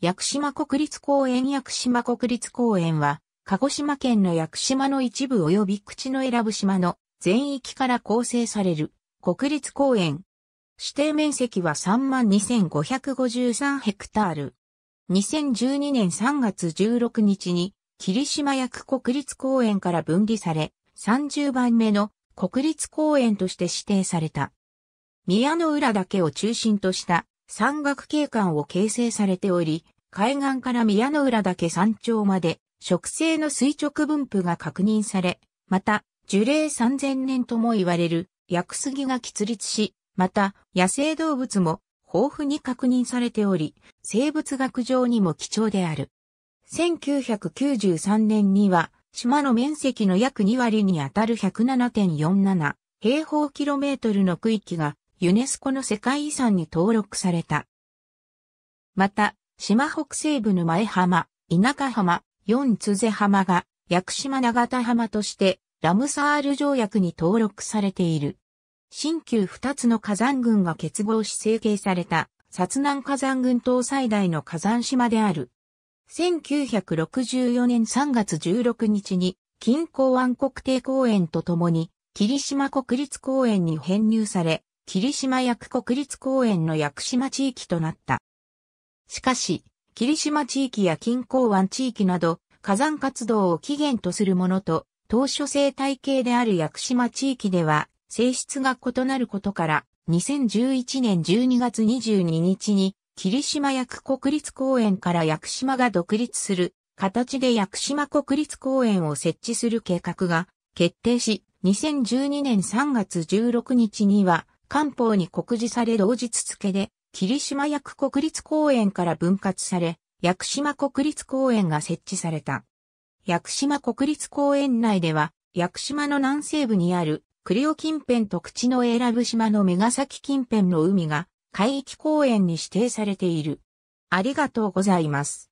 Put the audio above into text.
屋久島国立公園屋久島国立公園は、鹿児島県の屋久島の一部及び口の選ぶ島の全域から構成される国立公園。指定面積は32,553ヘクタール。2012年3月16日に霧島薬国立公園から分離され、30番目の国立公園として指定された。宮の浦岳を中心とした山岳景観を形成されており、海岸から宮の浦岳山頂まで植生の垂直分布が確認され、また、樹齢3000年とも言われる薬杉が喫立し、また、野生動物も豊富に確認されており、生物学上にも貴重である。1993年には、島の面積の約2割にあたる107.47平方キロメートルの区域がユネスコの世界遺産に登録された。また、島北西部の前浜、田舎浜、四津瀬浜が、屋久島長田浜として、ラムサール条約に登録されている。新旧二つの火山群が結合し成形された、薩南火山群島最大の火山島である。1964年3月16日に、近郊湾国定公園と共に、霧島国立公園に編入され、霧島薬国立公園の薬島地域となった。しかし、霧島地域や近郊湾地域など、火山活動を起源とするものと、当初生態系である屋久島地域では、性質が異なることから、2011年12月22日に、霧島薬国立公園から屋久島が独立する形で屋久島国立公園を設置する計画が決定し、2012年3月16日には、官報に告示され同日付で、霧島役国立公園から分割され、薬島国立公園が設置された。薬島国立公園内では、薬島の南西部にある、栗尾近辺と口永良部島の目ヶ崎近辺の海が、海域公園に指定されている。ありがとうございます。